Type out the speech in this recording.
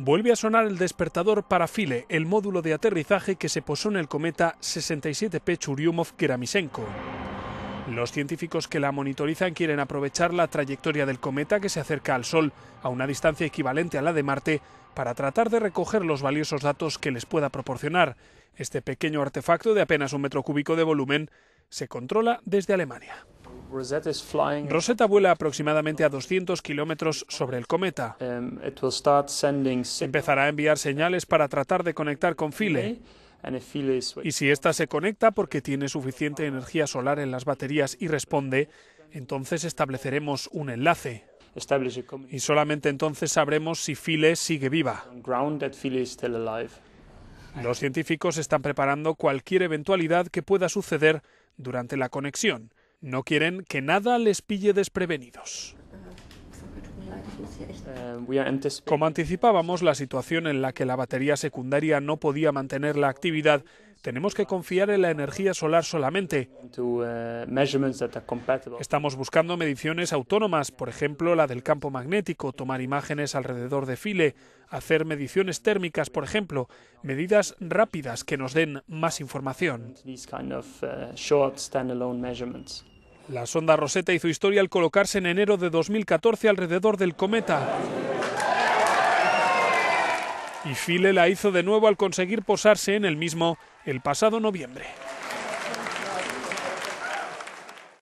Vuelve a sonar el despertador para File, el módulo de aterrizaje que se posó en el cometa 67P churyumov gerasimenko Los científicos que la monitorizan quieren aprovechar la trayectoria del cometa que se acerca al Sol a una distancia equivalente a la de Marte para tratar de recoger los valiosos datos que les pueda proporcionar. Este pequeño artefacto de apenas un metro cúbico de volumen se controla desde Alemania. Rosetta vuela aproximadamente a 200 kilómetros sobre el cometa. Um, Empezará a enviar señales para tratar de conectar con Philae. Y si ésta se conecta porque tiene suficiente energía solar en las baterías y responde, entonces estableceremos un enlace. Y solamente entonces sabremos si Philae sigue viva. Los científicos están preparando cualquier eventualidad que pueda suceder durante la conexión. No quieren que nada les pille desprevenidos. Como anticipábamos, la situación en la que la batería secundaria no podía mantener la actividad, tenemos que confiar en la energía solar solamente. Estamos buscando mediciones autónomas, por ejemplo, la del campo magnético, tomar imágenes alrededor de File, hacer mediciones térmicas, por ejemplo, medidas rápidas que nos den más información. La sonda Rosetta hizo historia al colocarse en enero de 2014 alrededor del cometa. Y file la hizo de nuevo al conseguir posarse en el mismo el pasado noviembre.